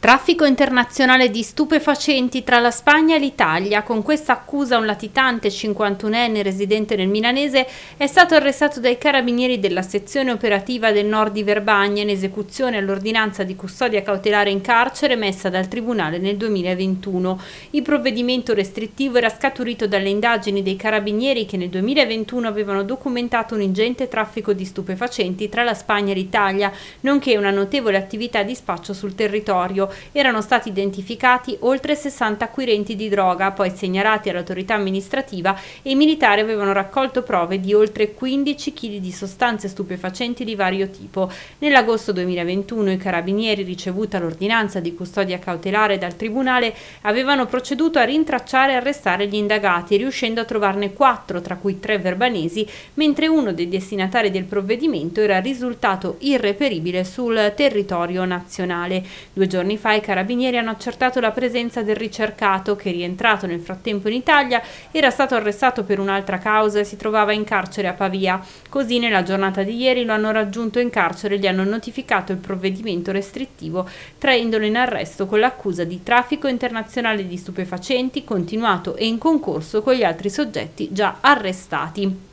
Traffico internazionale di stupefacenti tra la Spagna e l'Italia. Con questa accusa un latitante 51enne residente nel Milanese è stato arrestato dai carabinieri della sezione operativa del nord di Verbagna in esecuzione all'ordinanza di custodia cautelare in carcere emessa dal Tribunale nel 2021. Il provvedimento restrittivo era scaturito dalle indagini dei carabinieri che nel 2021 avevano documentato un ingente traffico di stupefacenti tra la Spagna e l'Italia, nonché una notevole attività di spaccio sul territorio. Erano stati identificati oltre 60 acquirenti di droga, poi segnalati all'autorità amministrativa e i militari avevano raccolto prove di oltre 15 kg di sostanze stupefacenti di vario tipo. Nell'agosto 2021 i carabinieri, ricevuta l'ordinanza di custodia cautelare dal Tribunale, avevano proceduto a rintracciare e arrestare gli indagati, riuscendo a trovarne quattro, tra cui tre verbanesi, mentre uno dei destinatari del provvedimento era risultato irreperibile sul territorio nazionale. Due giorni fa i carabinieri hanno accertato la presenza del ricercato che, rientrato nel frattempo in Italia, era stato arrestato per un'altra causa e si trovava in carcere a Pavia. Così nella giornata di ieri lo hanno raggiunto in carcere e gli hanno notificato il provvedimento restrittivo, traendolo in arresto con l'accusa di traffico internazionale di stupefacenti continuato e in concorso con gli altri soggetti già arrestati.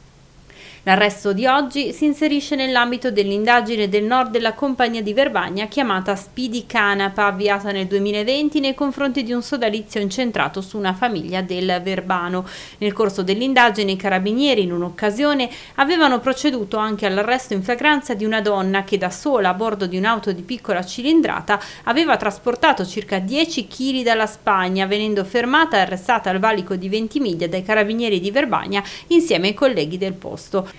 L'arresto di oggi si inserisce nell'ambito dell'indagine del nord della compagnia di Verbagna chiamata Speedy Canapa, avviata nel 2020 nei confronti di un sodalizio incentrato su una famiglia del Verbano. Nel corso dell'indagine i carabinieri in un'occasione avevano proceduto anche all'arresto in flagranza di una donna che da sola a bordo di un'auto di piccola cilindrata aveva trasportato circa 10 kg dalla Spagna, venendo fermata e arrestata al valico di 20 miglia dai carabinieri di Verbagna insieme ai colleghi del posto.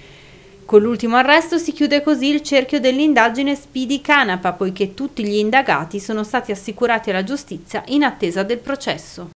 Con l'ultimo arresto si chiude così il cerchio dell'indagine Speedy Canapa, poiché tutti gli indagati sono stati assicurati alla giustizia in attesa del processo.